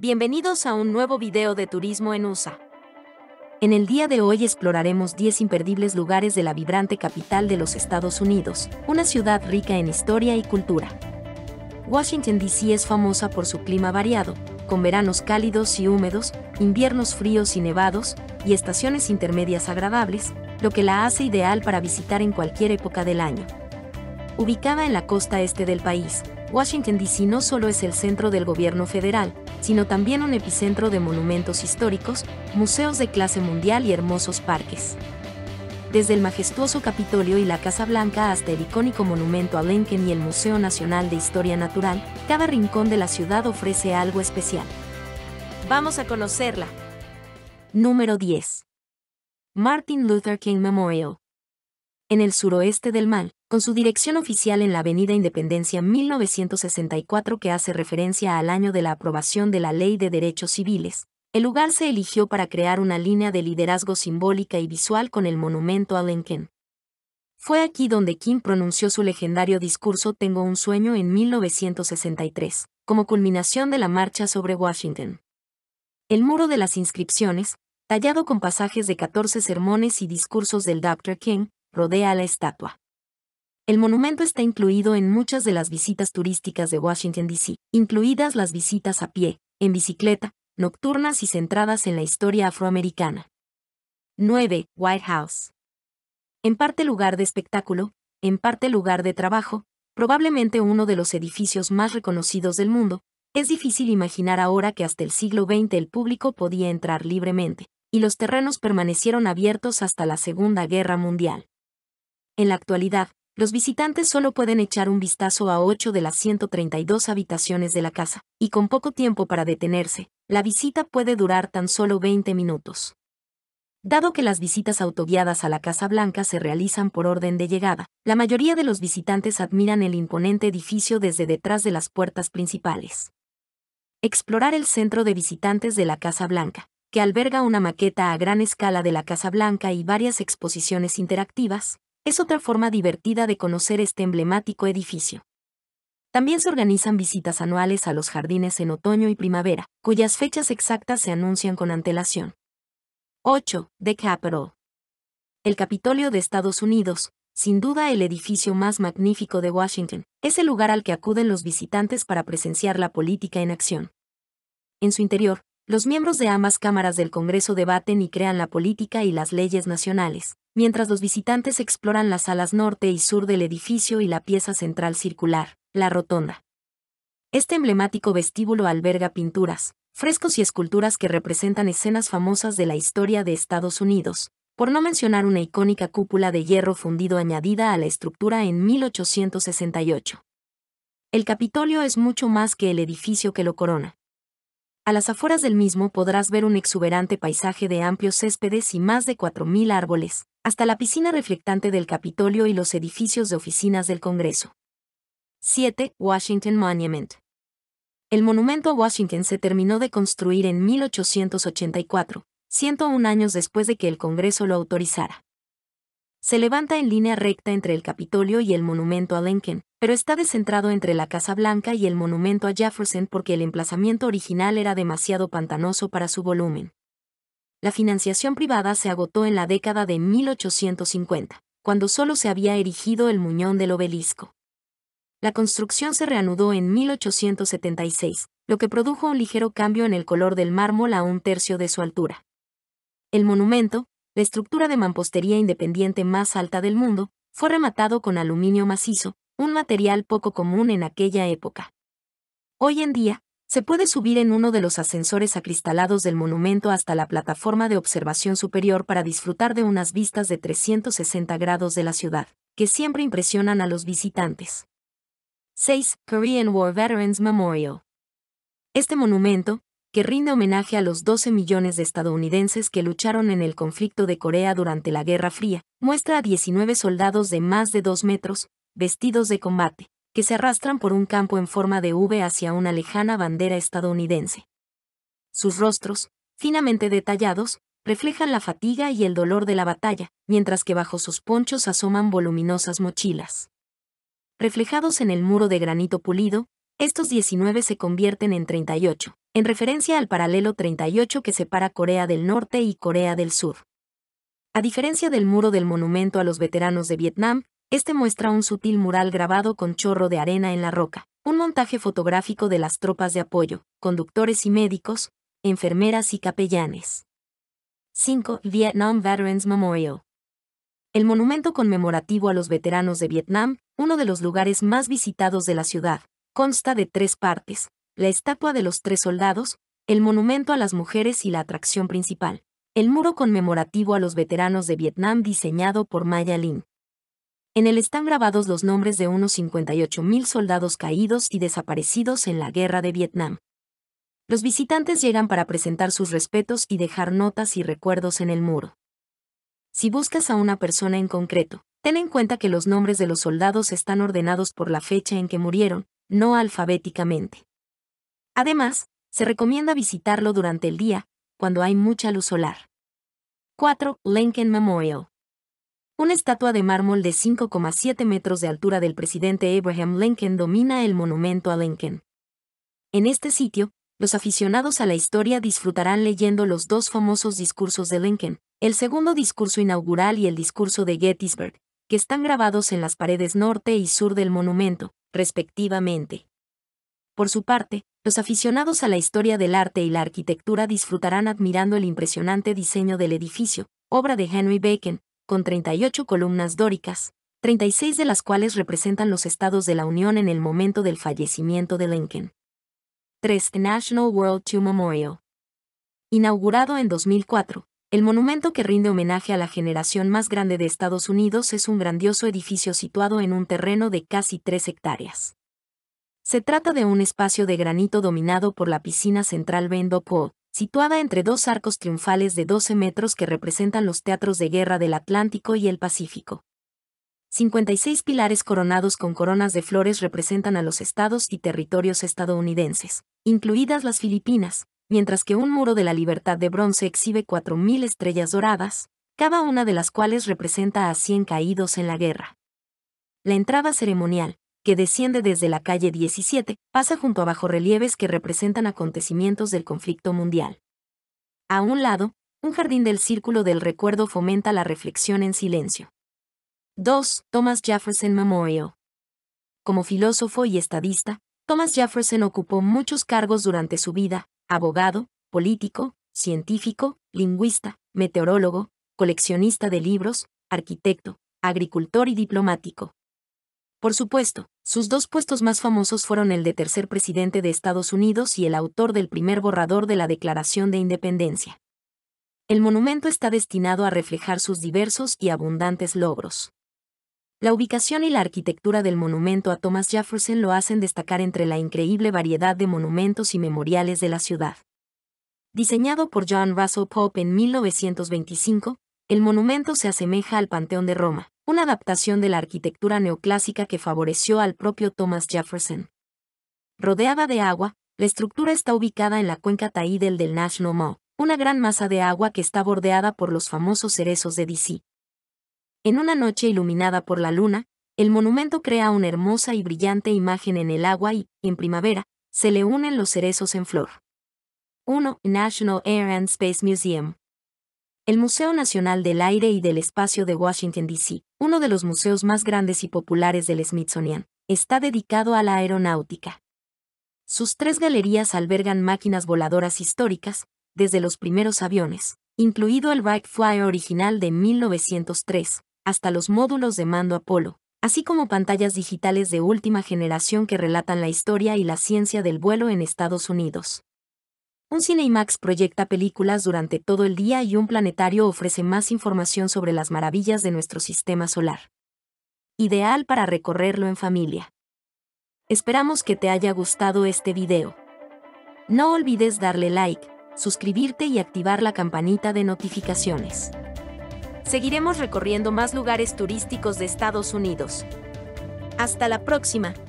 Bienvenidos a un nuevo video de turismo en USA. En el día de hoy exploraremos 10 imperdibles lugares de la vibrante capital de los Estados Unidos, una ciudad rica en historia y cultura. Washington, D.C. es famosa por su clima variado, con veranos cálidos y húmedos, inviernos fríos y nevados, y estaciones intermedias agradables, lo que la hace ideal para visitar en cualquier época del año. Ubicada en la costa este del país, Washington, D.C. no solo es el centro del gobierno federal, sino también un epicentro de monumentos históricos, museos de clase mundial y hermosos parques. Desde el majestuoso Capitolio y la Casa Blanca hasta el icónico monumento a Lincoln y el Museo Nacional de Historia Natural, cada rincón de la ciudad ofrece algo especial. Vamos a conocerla. Número 10. Martin Luther King Memorial en el suroeste del mal, con su dirección oficial en la Avenida Independencia 1964 que hace referencia al año de la aprobación de la Ley de Derechos Civiles. El lugar se eligió para crear una línea de liderazgo simbólica y visual con el monumento a Lincoln. Fue aquí donde King pronunció su legendario discurso Tengo un sueño en 1963, como culminación de la marcha sobre Washington. El muro de las inscripciones, tallado con pasajes de 14 sermones y discursos del Dr. King, rodea la estatua. El monumento está incluido en muchas de las visitas turísticas de Washington, D.C., incluidas las visitas a pie, en bicicleta, nocturnas y centradas en la historia afroamericana. 9. White House. En parte lugar de espectáculo, en parte lugar de trabajo, probablemente uno de los edificios más reconocidos del mundo, es difícil imaginar ahora que hasta el siglo XX el público podía entrar libremente, y los terrenos permanecieron abiertos hasta la Segunda Guerra Mundial. En la actualidad, los visitantes solo pueden echar un vistazo a 8 de las 132 habitaciones de la casa, y con poco tiempo para detenerse, la visita puede durar tan solo 20 minutos. Dado que las visitas autoguiadas a la Casa Blanca se realizan por orden de llegada, la mayoría de los visitantes admiran el imponente edificio desde detrás de las puertas principales. Explorar el centro de visitantes de la Casa Blanca, que alberga una maqueta a gran escala de la Casa Blanca y varias exposiciones interactivas, es otra forma divertida de conocer este emblemático edificio. También se organizan visitas anuales a los jardines en otoño y primavera, cuyas fechas exactas se anuncian con antelación. 8. The Capitol. El Capitolio de Estados Unidos, sin duda el edificio más magnífico de Washington, es el lugar al que acuden los visitantes para presenciar la política en acción. En su interior, los miembros de ambas cámaras del Congreso debaten y crean la política y las leyes nacionales, mientras los visitantes exploran las alas norte y sur del edificio y la pieza central circular, la rotonda. Este emblemático vestíbulo alberga pinturas, frescos y esculturas que representan escenas famosas de la historia de Estados Unidos, por no mencionar una icónica cúpula de hierro fundido añadida a la estructura en 1868. El Capitolio es mucho más que el edificio que lo corona. A las afueras del mismo podrás ver un exuberante paisaje de amplios céspedes y más de 4.000 árboles, hasta la piscina reflectante del Capitolio y los edificios de oficinas del Congreso. 7. Washington Monument. El monumento a Washington se terminó de construir en 1884, 101 años después de que el Congreso lo autorizara. Se levanta en línea recta entre el Capitolio y el monumento a Lincoln, pero está descentrado entre la Casa Blanca y el monumento a Jefferson porque el emplazamiento original era demasiado pantanoso para su volumen. La financiación privada se agotó en la década de 1850, cuando solo se había erigido el muñón del obelisco. La construcción se reanudó en 1876, lo que produjo un ligero cambio en el color del mármol a un tercio de su altura. El monumento, la estructura de mampostería independiente más alta del mundo, fue rematado con aluminio macizo, un material poco común en aquella época. Hoy en día, se puede subir en uno de los ascensores acristalados del monumento hasta la plataforma de observación superior para disfrutar de unas vistas de 360 grados de la ciudad, que siempre impresionan a los visitantes. 6. Korean War Veterans Memorial. Este monumento, que rinde homenaje a los 12 millones de estadounidenses que lucharon en el conflicto de Corea durante la Guerra Fría, muestra a 19 soldados de más de 2 metros, vestidos de combate, que se arrastran por un campo en forma de V hacia una lejana bandera estadounidense. Sus rostros, finamente detallados, reflejan la fatiga y el dolor de la batalla, mientras que bajo sus ponchos asoman voluminosas mochilas. Reflejados en el muro de granito pulido, estos 19 se convierten en 38, en referencia al paralelo 38 que separa Corea del Norte y Corea del Sur. A diferencia del muro del monumento a los veteranos de Vietnam, este muestra un sutil mural grabado con chorro de arena en la roca, un montaje fotográfico de las tropas de apoyo, conductores y médicos, enfermeras y capellanes. 5. Vietnam Veterans Memorial. El monumento conmemorativo a los veteranos de Vietnam, uno de los lugares más visitados de la ciudad, consta de tres partes, la estatua de los tres soldados, el monumento a las mujeres y la atracción principal, el muro conmemorativo a los veteranos de Vietnam diseñado por Maya Lin. En él están grabados los nombres de unos 58.000 soldados caídos y desaparecidos en la guerra de Vietnam. Los visitantes llegan para presentar sus respetos y dejar notas y recuerdos en el muro. Si buscas a una persona en concreto, ten en cuenta que los nombres de los soldados están ordenados por la fecha en que murieron, no alfabéticamente. Además, se recomienda visitarlo durante el día, cuando hay mucha luz solar. 4. Lincoln Memorial. Una estatua de mármol de 5,7 metros de altura del presidente Abraham Lincoln domina el monumento a Lincoln. En este sitio, los aficionados a la historia disfrutarán leyendo los dos famosos discursos de Lincoln, el segundo discurso inaugural y el discurso de Gettysburg, que están grabados en las paredes norte y sur del monumento, respectivamente. Por su parte, los aficionados a la historia del arte y la arquitectura disfrutarán admirando el impresionante diseño del edificio, obra de Henry Bacon, con 38 columnas dóricas, 36 de las cuales representan los estados de la Unión en el momento del fallecimiento de Lincoln. 3. National World II Memorial. Inaugurado en 2004, el monumento que rinde homenaje a la generación más grande de Estados Unidos es un grandioso edificio situado en un terreno de casi 3 hectáreas. Se trata de un espacio de granito dominado por la piscina central Vendo situada entre dos arcos triunfales de 12 metros que representan los teatros de guerra del Atlántico y el Pacífico. 56 pilares coronados con coronas de flores representan a los estados y territorios estadounidenses, incluidas las Filipinas, mientras que un muro de la libertad de bronce exhibe 4.000 estrellas doradas, cada una de las cuales representa a 100 caídos en la guerra. La entrada ceremonial, que desciende desde la calle 17, pasa junto a bajorrelieves que representan acontecimientos del conflicto mundial. A un lado, un jardín del Círculo del Recuerdo fomenta la reflexión en silencio. 2. Thomas Jefferson Memorial. Como filósofo y estadista, Thomas Jefferson ocupó muchos cargos durante su vida, abogado, político, científico, lingüista, meteorólogo, coleccionista de libros, arquitecto, agricultor y diplomático. Por supuesto, sus dos puestos más famosos fueron el de tercer presidente de Estados Unidos y el autor del primer borrador de la Declaración de Independencia. El monumento está destinado a reflejar sus diversos y abundantes logros. La ubicación y la arquitectura del monumento a Thomas Jefferson lo hacen destacar entre la increíble variedad de monumentos y memoriales de la ciudad. Diseñado por John Russell Pope en 1925, el monumento se asemeja al Panteón de Roma, una adaptación de la arquitectura neoclásica que favoreció al propio Thomas Jefferson. Rodeada de agua, la estructura está ubicada en la cuenca Taídel del National Mall, una gran masa de agua que está bordeada por los famosos cerezos de DC. En una noche iluminada por la luna, el monumento crea una hermosa y brillante imagen en el agua y, en primavera, se le unen los cerezos en flor. 1. National Air and Space Museum. El Museo Nacional del Aire y del Espacio de Washington, D.C., uno de los museos más grandes y populares del Smithsonian, está dedicado a la aeronáutica. Sus tres galerías albergan máquinas voladoras históricas, desde los primeros aviones, incluido el Wright Flyer original de 1903, hasta los módulos de mando Apolo, así como pantallas digitales de última generación que relatan la historia y la ciencia del vuelo en Estados Unidos. Un Cinemax proyecta películas durante todo el día y un planetario ofrece más información sobre las maravillas de nuestro sistema solar. Ideal para recorrerlo en familia. Esperamos que te haya gustado este video. No olvides darle like, suscribirte y activar la campanita de notificaciones. Seguiremos recorriendo más lugares turísticos de Estados Unidos. Hasta la próxima.